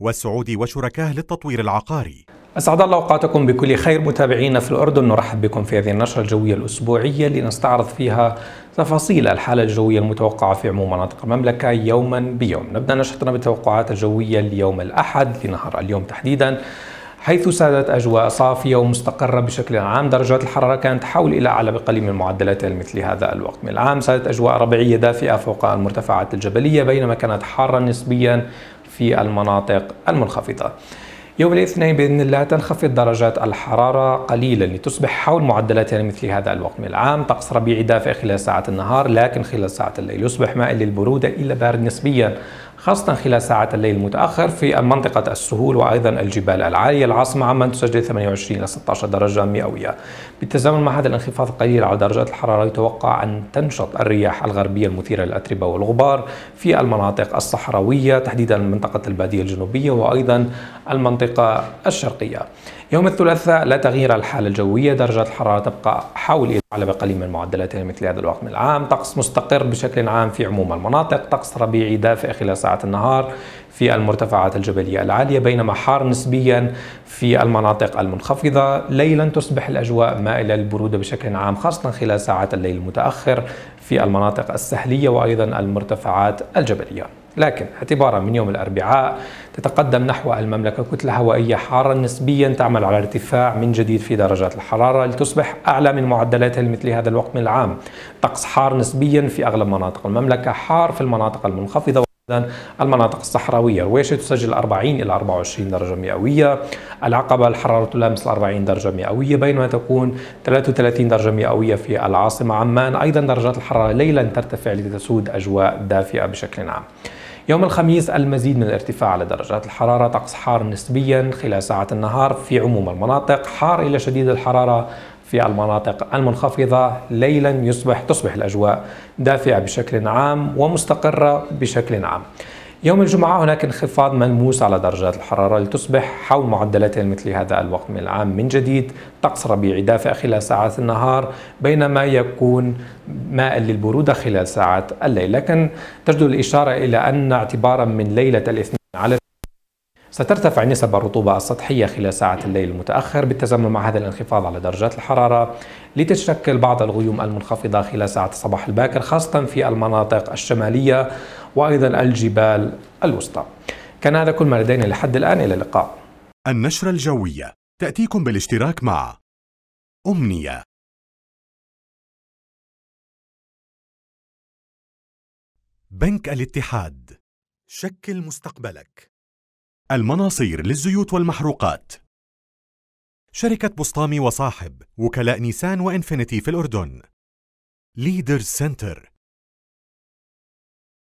والسعودي وشركاه للتطوير العقاري أسعد الله أوقاتكم بكل خير متابعينا في الأردن نرحب بكم في هذه النشرة الجوية الأسبوعية لنستعرض فيها تفاصيل الحالة الجوية المتوقعة في عموم مناطق المملكة يوما بيوم نبدأ نشرتنا بالتوقعات الجوية ليوم الأحد لنهار اليوم تحديدا حيث سادت أجواء صافية ومستقرة بشكل عام درجات الحرارة كانت تحول إلى أعلى بقليل من معدلات مثل هذا الوقت من العام سادت أجواء ربيعية دافئة فوق المرتفعات الجبلية بينما كانت حارة نسبيا في المناطق المنخفضة يوم الاثنين باذن الله تنخفض درجات الحراره قليلا لتصبح حول معدلات يعني مثل هذا الوقت من العام، طقس ربيعي دافئ خلال ساعات النهار لكن خلال ساعات الليل يصبح مائل للبروده الى بارد نسبيا، خاصة خلال ساعات الليل المتأخر في منطقة السهول وأيضا الجبال العالية العاصمة عمان تسجل 28 إلى 16 درجة مئوية بالتزامن مع هذا الانخفاض القليل على درجات الحرارة يتوقع أن تنشط الرياح الغربية المثيرة للأتربة والغبار في المناطق الصحراوية تحديدا منطقة البادية الجنوبية وأيضا المنطقة الشرقية يوم الثلاثاء لا تغيير الحالة الجوية درجة الحرارة تبقى حول على بقليل من معدلاتها مثل هذا الوقت من العام طقس مستقر بشكل عام في عموم المناطق طقس ربيعي دافئ خلال ساعات النهار في المرتفعات الجبلية العالية بينما حار نسبيا في المناطق المنخفضة ليلا تصبح الأجواء مائلة للبرودة بشكل عام خاصة خلال ساعات الليل المتأخر في المناطق السهلية وأيضا المرتفعات الجبلية لكن اعتبارا من يوم الأربعاء تتقدم نحو المملكة كتلة هوائية حارة نسبيا تعمل على ارتفاع من جديد في درجات الحرارة لتصبح أعلى من معدلاتها لمثل هذا الوقت من العام طقس حار نسبيا في أغلب مناطق المملكة حار في المناطق المنخفضة المناطق الصحراوية رويشة تسجل 40 إلى 24 درجة مئوية العقبة الحرارة تلامس 40 درجة مئوية بينما تكون 33 درجة مئوية في العاصمة عمان أيضا درجات الحرارة ليلا ترتفع لتسود أجواء دافئة بشكل عام يوم الخميس المزيد من الارتفاع على درجات الحرارة طقس حار نسبيا خلال ساعات النهار في عموم المناطق حار إلى شديد الحرارة في المناطق المنخفضة ليلا يصبح تصبح الأجواء دافئة بشكل عام ومستقرة بشكل عام يوم الجمعة هناك انخفاض ملموس على درجات الحرارة لتصبح حول معدلاتها مثل هذا الوقت من العام من جديد طقس ربيعي دافئ خلال ساعات النهار بينما يكون مائل للبرودة خلال ساعات الليل لكن تجد الإشارة إلى أن اعتبارا من ليلة الاثنين على سترتفع نسب الرطوبة السطحية خلال ساعة الليل المتأخر بالتزامن مع هذا الانخفاض على درجات الحرارة لتتشكل بعض الغيوم المنخفضة خلال ساعة الصباح الباكر خاصة في المناطق الشمالية وأيضا الجبال الوسطى كان هذا كل ما لدينا لحد الآن إلى اللقاء النشرة الجوية تأتيكم بالاشتراك مع أمنية بنك الاتحاد شكل مستقبلك المناصير للزيوت والمحروقات شركة بسطامي وصاحب وكلاء نيسان وإنفينيتي في الأردن ليدر سنتر